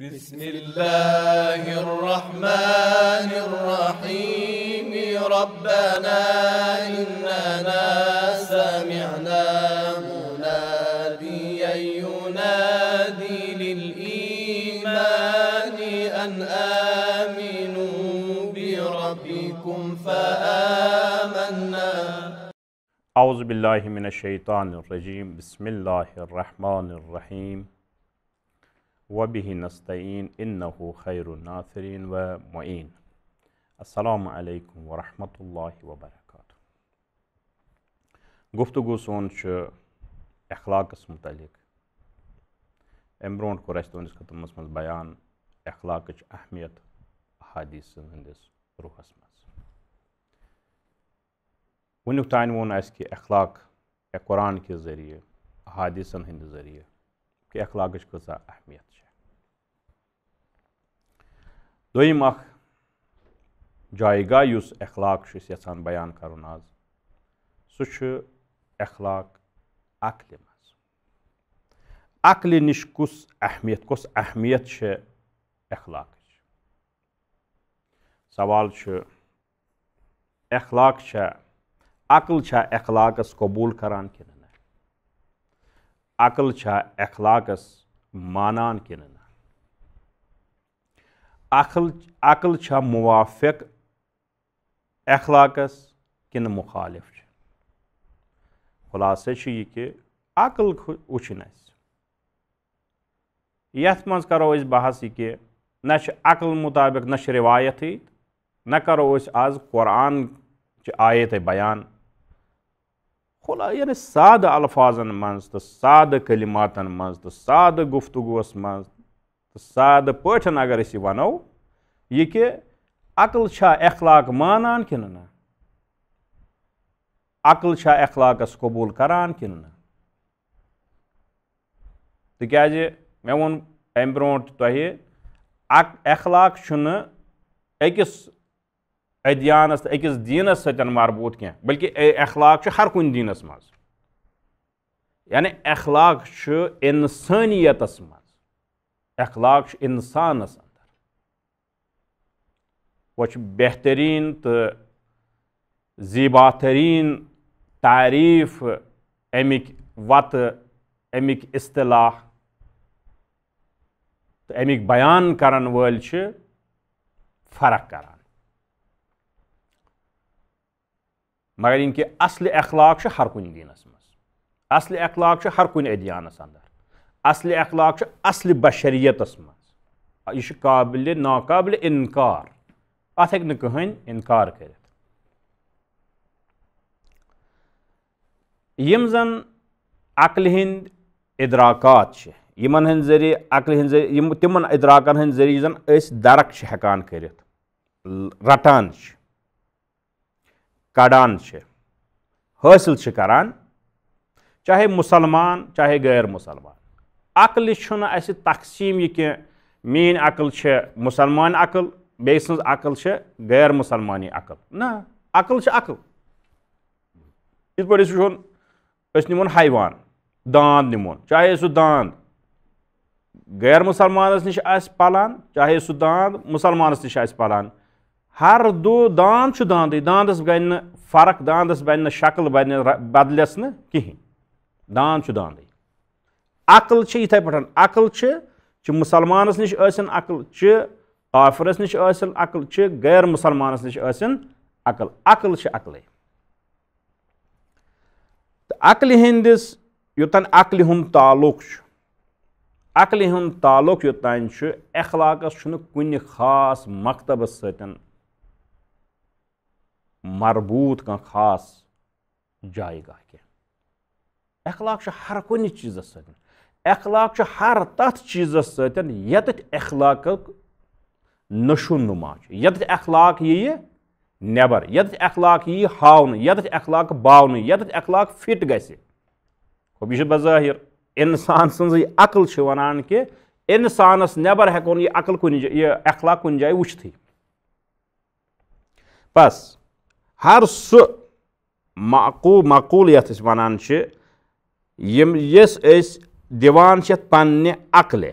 بسم الله الرحمن الرحيم ربنا إننا سمعنا مناديا ينادي للإيمان أن آمنوا بربكم فآمنا أعوذ بالله من الشيطان الرجيم بسم الله الرحمن الرحيم وبه نستعين إنه خير الناصرين ومعين السلام علیکم ورحمۃ اللہ وبرکاتہ گفتگو سون اخلاقس متعلق امہِ برونٛٹھ کوٚر اَسہِ تُہٕنٛدِس خٕدمَس منٛز بیان اخلاقٕچ اہمیت احادیٖثن ہٕنٛدِس اس منٛز وٕنیُک تانۍ ووٚن اس کی اخلاق قۄران کہِ ذٔریعہِ احادیٖثن ہٕنٛدِ ذٔریعہِ کہ اخلا ا اہمیت دویم اخ دھائی یس اخلاق یسان بیان آز کر سلا عقل مقل نش کس اہمیت کس اہمیت اخلاق سوال اخلاق عقل اخلاق قبول کران کر عقل اخلاقس مانان كن عقل عقل موافق اخلاق کن مخالف خلاصے یہ کہ عقل وچن اس یت اس بحث یہ نہ عقل مطابق کرو اس آز قرآن چہ آیت بیان کھلا یعنی سادٕ الفاظن منٛز تہٕ سادٕ کلماتن منٛز تہٕ سادٕ گفتگوٗوَس منٛز تہٕ سادٕ پٲٹھۍ اگر أسۍ یہِ وَنو یہِ کہِ عقل چھا اخلاق مانان کِنہٕ نہ عقل چھا اخلاقس قبوٗل کران کِنہٕ نہ تِکیٛازِ جی، مےٚ ووٚن اَمہِ برٛونٛٹھ تۄہہِ اَکھ اخلاق چھُنہٕ أکِس ادیانس تو اکس دینس ستھ مربوط کی بلکہ اخلاق ہر کن دینس مز یعنی اخلاق انسانیت مز اخلاق انسانس اندر وہ بہترین تو زیبا ترین تعریف امک وتہ امک اصطلاح تو امک بیان کرن ول فرق کران مگر ان یعنی کے اصل اخلاق ہر کن دینس مز اصل اخلاق ہر کن ادیانس اندر اصل اخلاق اصل بشریت قابل ناقابل انکار ات اتنی نکن انکار یم زن عقل ہند ادراکات یمن ذریعہ عقل ہند ذریعہ تمن ادراکن ہند ذریعہ زن اس درک ہیکان کرت رٹان کڑان حاصل کران چاہے مسلمان چاہے غیر مسلمان عقل تقسیم یہ کی مین عقل مسلمان عقل بیس س عقل غیر مسلمانی عقل نا عقل عقل اس اس نمون حیوان داند نمون چاہے سہ داند غیر مسلمانس نش پلان چاہے سہ داند مسلمانس نش پلان ہر دو دان چھ داندے داندس بن فرق داندس بہت شکل بدلس کہین دان چھ داندے عقل چھ چھ یتھے پٹھن عقل چھ مسلمانس نش نشن عقل چھ کافرس نش نشن عقل چھ غیر مسلمانس نش مسلمان عقل عقل چھ عقلے عقل ہندس یوتن عقل تعلق عقل ہند تعلق وتان اخلاقس کن خاص مکتبس ستن مربوط خاص جائے گاہ کیخلاق ہر کن چیز ستھ اخلاق ہر تق چیز ستھ یھ اخلاق نشو نما یھ اخلاق یہ نیبر یہ اخلاق یہ اخلاق باؤن اخلاق فٹ گز بھی بظاہر اِنسان سن عقل وبر ہوں یہ عقل کن اخلاق کن جائیں وچت بس ہر سہ مقو مقول یم یس اس دیوان چھ دن عقل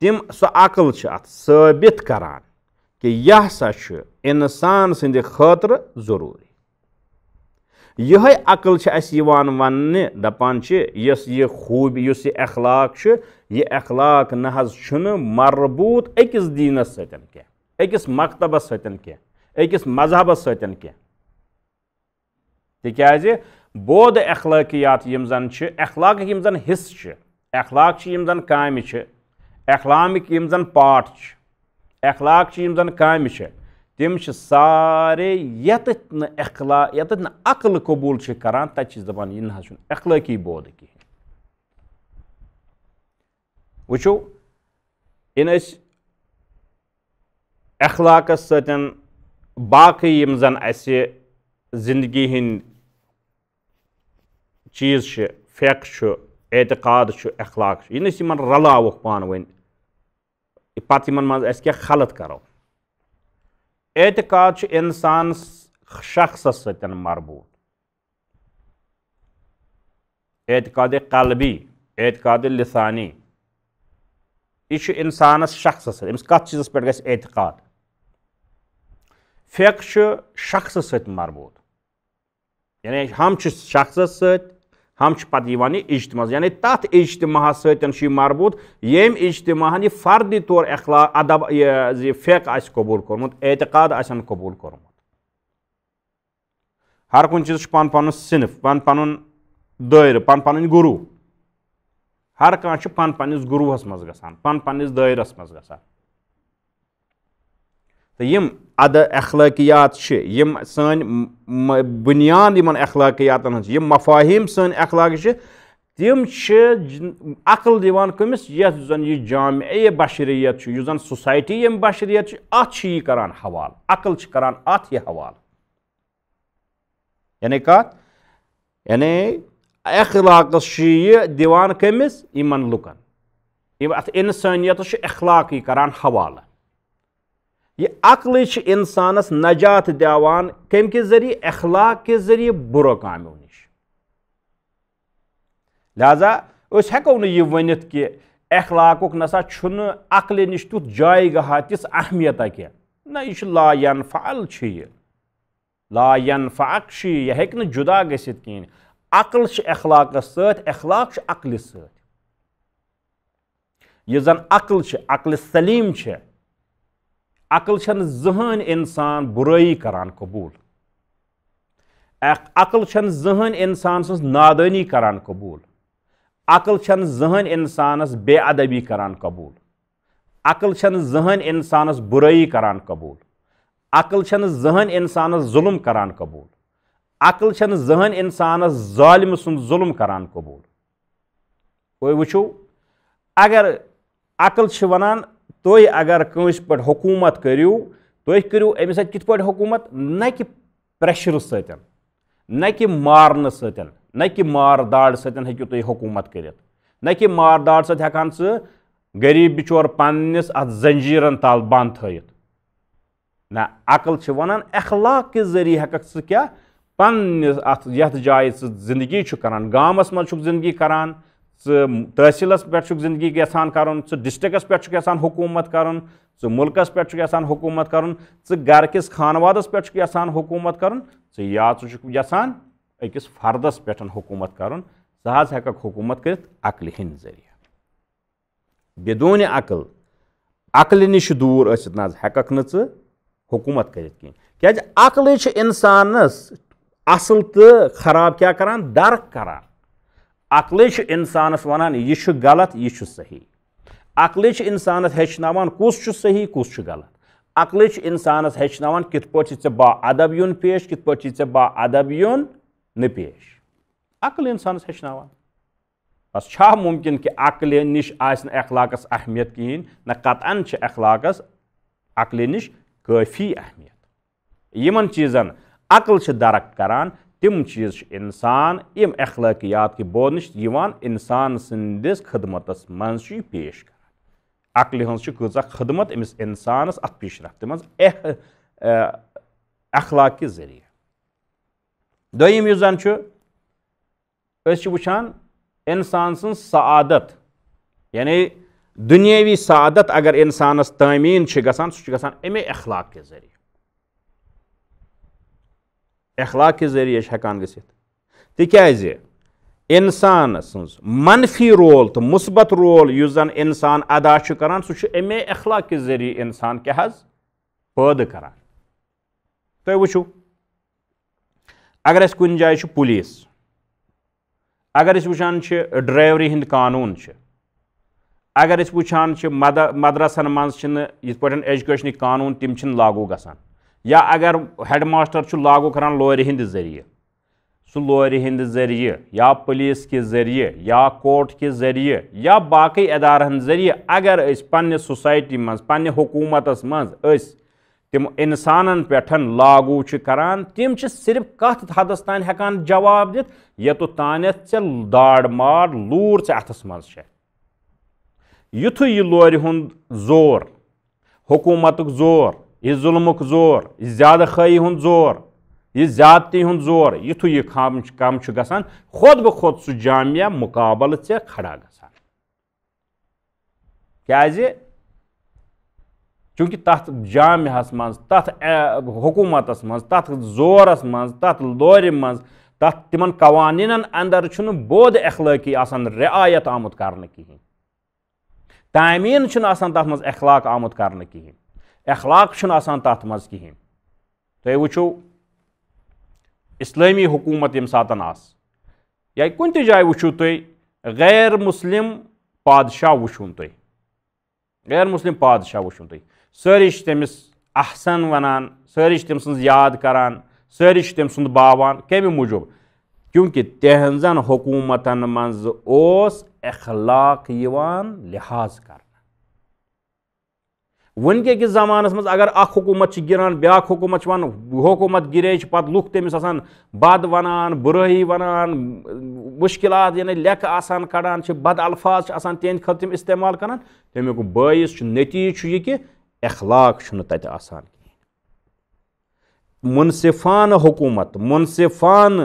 تم سو عقل چھ ات ثابت کران کہ یہ چھ انسان سند خاطر ضروری یہ عقل چھ اس یوان وہ دپان چھ چھ یس یس یہ یہ یہ خوب اخلاق اخلاق نہ حظ چھن مربوط اکس دینس اکس مکتبس سیس اکس مذہبس مذہب سی بود بوھ یم زن اخلاق یم زن حصہ اخلاقی کا اخلامک پاٹ اخلاقی کام تم سارے یہ اخلاق یت نقل قبول کران سے کرتےس دن اخلقی بوھ کہین وس اخلاق زندگی اسندگی چیٖز چھِ فٮ۪ک چھُ اعتقاد چھُ اخلاق چھُ ییٚلہِ أسۍ یِمَن رَلاوَکھ پانہٕ ؤنۍ پَتہٕ یِمَن منٛز أسۍ کیٛاہ خلط کَرو اعتقاد چھُ اِنسان شخصَس سۭتۍ مربوٗط اعتقاد قلبی اعتقاد لِسانی یہِ چھُ اِنسانَس شخصَس سۭتۍ أمِس کَتھ چیٖزَس پٮ۪ٹھ گژھِ اعتقاد فٮ۪ک چھُ شخصَس سۭتۍ مربوٗط یعنی ہم چھُ شخصَس سۭتۍ ہم سے پہ یہ اجتماع یعنی تات تف اجتماس مربوط یم اجتماع یہ فردی طور اخلاق ادب یہ پھی آ قبول کو اعتقاد آ قبول کورمت ہر چیز پن پن صنف پن پن دائر پن پن گرو ہر کھانا پن پنس گروہ مز پن پنس مز گا تو یم اد یم سن بنیاد یہ یم مفاہیم سن اخلاق تم عقل دیوان کمس یو زن یہ جامعہ بشریت زن سوسائٹی یم بشریت ات یہ کران حوالہ عقل کران ات یہ حوالہ یعنی کات یعنی اخلاقس یہ دیوان کمس ان لکن ات انسانیت اخلاقی کران حوالہ یہ عقل انسانس نجات دیوان کم کے ذریعے اخلاق کے ذریعے برو کامیو نش لہذا اس ہیکو نہ یہ ونت کہ اخلاق نسا چھن عقل نش تیت جائے گہا تس اہمیتہ کی نہ یہ لا ینفعل چھ یہ لا ینفعق چھ یہ ہیک نہ جدا گسیت کین عقل چھ اخلاق سات اخلاق چھ عقل سات یہ زن عقل چھ عقل سلیم چھ عقل چھن زہن انسان برائی کران قبول عقل چھن زہن انسان سنس نادانی کران قبول عقل چھن زہن انسانس بے ادبی کران قبول عقل چھن زہن انسانس برائی کران قبول عقل چھن زہن انسانس ظلم کران قبول عقل چھن زہن انسانس ظالم سن ظلم کران قبول وہ وچھو اگر عقل چھ ونان تھی اگر کنس پہ حکومت کرو تھی کرو امس ات کت پہ حکومت نہ کہ پریشر ستن نہ کہ مارن ستن نہ کہ مار داڑ ستن ہوں تھی حکومت کرت نہ کہ مار داڑ ست ہکان سہ غریب بچور پنس ات زنجیرن تل بند تھت نہ عقل ونان اخلاق کے ذریعہ ہکک ثہ کیا پنس ات یتھ جائے زندگی کران گامس مز زندگی کران تحصیلس پہ زندگی یسان کر ڈسٹرکس پکومت کر ملکس یسان حکومت خانوادس پہ یسان حکومت اکس فردس پہ حکومت کرت عقل ہند ذریعہ بدون عقل عقل نش دور ثیت نا حکومت کرت کقل انسانس اصل تو خراب درک کران عقلے انسانس ونان یہ غلط یہ صحیح عقلے انسانس انسان کس صحیح کس غلط عقلے انسانس ہچنان کت پی یے بہ ادب یون پیش کت پی یے بہ ادب یون نیش عقل انسانس ہس ممکن کہ عقل نش اخلاقس اہمیت نہ کھین اخلاقس عقل نش قفی اہمیت ان چیز عقل درک کران تم چیز انسان یم اخلاقیات کے بولنش یوان انسان سندس خدمتس من پیش کر عقل ہن کچا خدمت امس انسانس ات پیش رفت من اخ اخلاق کے ذریعہ دویم یس زن اس وچان انسان سن سعادت یعنی دنیاوی سعادت اگر انسانس تامین گسان سہ گسان امے اخلاق کے ذریعہ اخلاق انسان ہز منفی رول تو مثبت رول اس انسان ادا کر سکے اخلاق ذریعے انسان کیا پی و اگر اس کن جائیں پولیس اگر و ڈرائیوری ہند قانون اگر ودرسن مزے یہ اجوکیشنک قانون تم لاگو گان یا اگر ہیڈ ماسٹر چھ لاگو کران لورِ ہند ذریعہ سہ لورِ ہند ذریعہ یا پولیس کہ ذریعہ یا کورٹ کہ ذریعہ یا باقی ادارہ ذریعہ اگر اس پنہ سوسائٹی من پنہ حکومت من تم انسان پہ لاگو کران تم صرف کت حدس تین ہیکان جواب دت یتو تانت ٹھے داڑ مار لور ٹھے اتس من یتھ یہ لورِ ہند زور حکومت زور یہ ظلم زور یہ زیادہ خی خائی زور یہ زیادتی زور یتھو یہ کم کم گسان خود بخود سہ جامعہ مقابل ٹھے کھڑا گسان کہ چونکہ تر جامعہ مط حکومتس مورس مور مز تمن قوانین اندر چھن بود اخلاقی آسان رعایت آمت آسان آف مز اخلاق آمت کر اخلاق آسان تات مز کہین تیو اسلامی حکومت یم سات تہ جائے غیر مسلم پادشاہ وچو تی غیر مسلم پادشاہ ساری تمس احسن ونان ساری تم سن یاد کران ساری تم سند باوان کمہ موجوب کیونکہ تہذن حکومتن مز اخلاق یوان لحاظ کر ون کے کس زمانس مز اگر اخ حکومت گران بایا حکومت ون حکومت گرے تمس آسان بد برہی ونان مشکلات یعنی لکھ چھ بد الفاظ آسان تہد خط استعمال کران تمیک باعث نتیجہ یہ کہ اخلاق آسان منصفان حکومت منصفان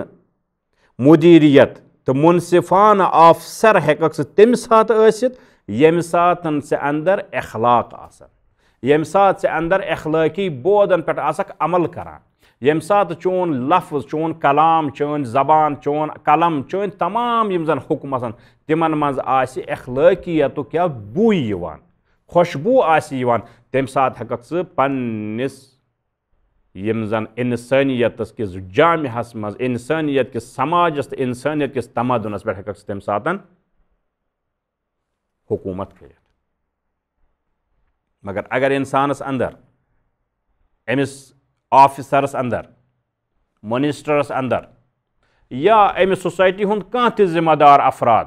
مدیریت تو منصفان آفسر ہیک تمہ سات ثم سات اندر اخلاق آسان یم سات سے اندر اخلاقی بودن پر آسک عمل کرا یم سات چون لفظ چون کلام چون زبان چون قلم چون تمام یم زن حکم آسان تیمان منز آسی اخلاقی یا تو کیا بوئی یوان خوشبو آسی یوان تیم سات حقق سے پننس یم زن انسانیت اس کی جامع حسم از انسانیت کی سماج است انسانیت کی تمادن اس پر حقق سے تیم ساتن حکومت کریت مگر اگر اِنسانس اندر أمِس آفِسرس اندر منسٹرس اندر یا أمہِ سوسایٹی ہُنٛد کانٛہہ تہِ ذِمہٕ دار افراد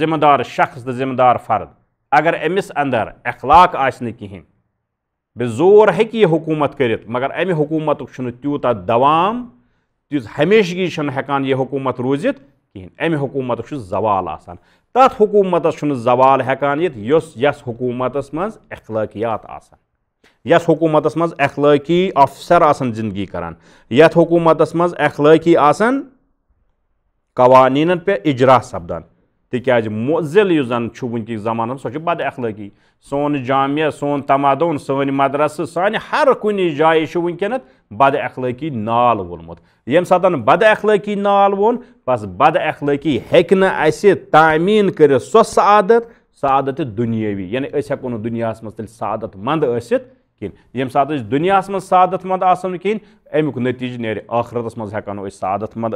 ذِمہٕ دار شخص تہٕ ذِمہٕ دار فرد اگر أمِس اندر اخلاق آسہِ نہٕ کِہیٖنۍ بے زور ہیٚکہِ یہِ حکوٗمت کٔرِتھ مگر اَمہِ حکوٗمتُک چھُنہٕ تیوٗتاہ دوام تِژھ ہمیشگی چھُنہٕ ہٮ۪کان یہِ حکوٗمت روٗزِتھ ام حکومت زوال آسان آت حکومتس زوال ہکان ت حکومت مزا اخلقیات آس حکومت مزاقی افسر آن زندگی کان آسان مخلقی قوانین پجرا سپدن یُس چھُ وٕنکِس و سۄ چھِ بد اخلٲقی سون جامعہ سون سٲنۍ مدرسہٕ سانہِ ہر کُنہِ جایہِ چھُ ونکت بد اخلٲقی نال ییٚمہِ سات بد اخلٲقی نال وون بس بد تعمیٖن کٔرِتھ سۄ سعادت سہادت دُنیٲوی یعنی أسۍ ہٮ۪کو نہٕ دُنیاہَس منٛز تیٚلہِ سعادت منٛد ٲسِتھ سات دنیا من سعادت مند آوہو کہین امیک نتیجہ نیر خرت من ہوں سعادت مند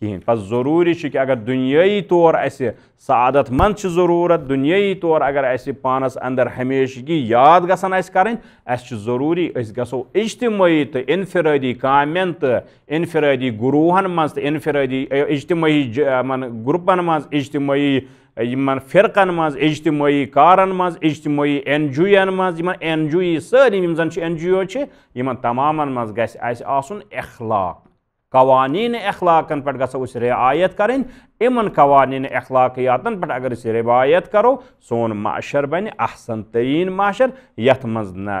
کہین پہ ضروری کہ اگر دی طور اسہ سعادت مند ضرورت دنائی طور اگر اسہ پانس اندر ہمیشہ کی یاد گھر کریں تو انفرادی گو تو انفرادی گروہن مز تو انفرادی اجتماعی من گروپن مز اجتماعی یمن فرقن مز مجتمعی کارن مز مجتمعی این جی یمن این جو ایئی سر زن این جی اون تما من اخلاق قوانین اخلاقن اخلاق پہ رعایت کریں ان قوانین اخلاقیاتن اگر پھر روایت کرو سون معاشر بن احسن ترین معاشر یت نہ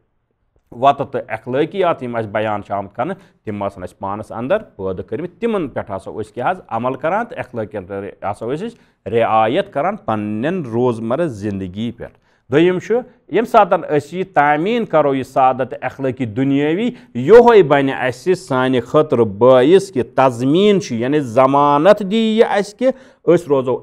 وتہٕ تہٕ اخلٲقیات یِم اَسہِ بیان چھِ آمٕتۍ کَرنہٕ تِم آسَن اَسہِ پانَس پٲدٕ کٔرمٕتۍ تِمَن پٮ۪ٹھ پانس اندر کیٛاہ حظ عمل تہٕ ٲسۍ أسۍ رعایت کر پنٛنٮ۪ن روزمَرٕ زندگی پٮ۪ٹھ دویم یم ساتن اس یہ تعمیر کرو یہ سعادت اخلاقی دنیاوی یہ بن خطر باعث کہ تضمین یعنی ضمانت د یہ اس روزو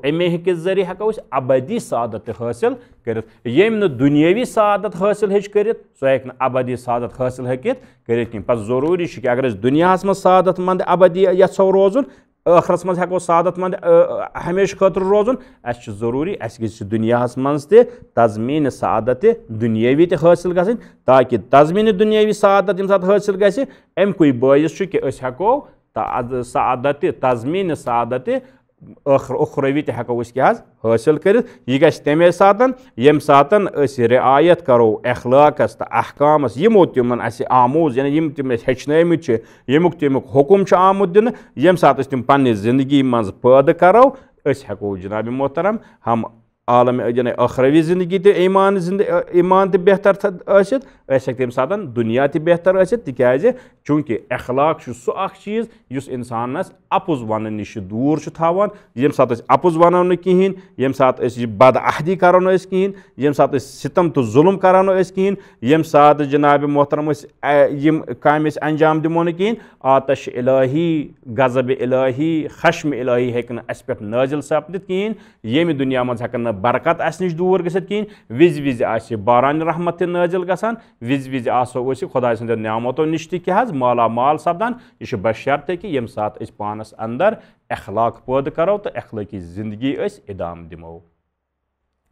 کے ذریعہ ہکو اس ابدی سعادت حاصل کرت یم نہ دنیاوی سعادت حاصل ہچ کرت سو ہر ابدی سعادت حاصل ہکت کرت کہ پس ضروری کہ اگر اس دنیا اس میں سعادت مند عبدی یسو روزن ٲخرَس منٛز ہٮ۪کو سعادت منٛد خٲطرٕ روزُن اَسہِ اَسہِ چھُ ضٔروٗری غرس من ہوادت تہِ ہمیشہ خطر روز اسروی اس دنیا مضمین سادت دوی تاصل گزن تاکہ تزمین دنیوی سادت یم سات حاصل گمک باعث کہ سادتہ تزمین سادت ٲخر تہِ ہٮ۪کو أسۍ کیٛاہ حظ حٲصِل کٔرِتھ یہِ گژھِ ہز حاصل کرمے سات سات رعایت احکامَس یِمو تِمَن اَسہِ آموز یعنی یِم تِم اَسہِ ہیٚچھنٲومٕتۍ چھِ ییٚمیُک حُکُم ہچنج یوک تیک حکمر آمد دن سات پن زندگی أسۍ ہٮ۪کو ہن محترم ہم عالم یعنی خروی زندگی تہِ ایمان ایمان تہِ بہتر ٲسِتھ أسۍ ہٮ۪کہِ تَمہِ تہتر دُنیا تہِ بہتر ٲسِتھ تِکیٛازِ چونکہ اخلاق چیز اس انسان اپز ون نش دور تعان سات اپز ونو سات یہ بد عہدی کروان سات ستم تو ظلم کرو کہین یم سات جناب محترم کم انجام دمو نیتش الہی خشم الہی حشمہی اس اٹھ نازل سپد کہین یم دنیا مز ہکن برکت اسور گین وز باران رحمت تازل گان وز وزو خدا سند نعامتوں نش تح مالا مال سپدان یہ کہ یم سات اس پانس اندر اخلاق پود کرو تو اخلاقی زندگی اس ادام دمو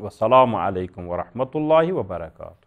الیکم علیکم ورحمۃ اللہ وبرکاتہ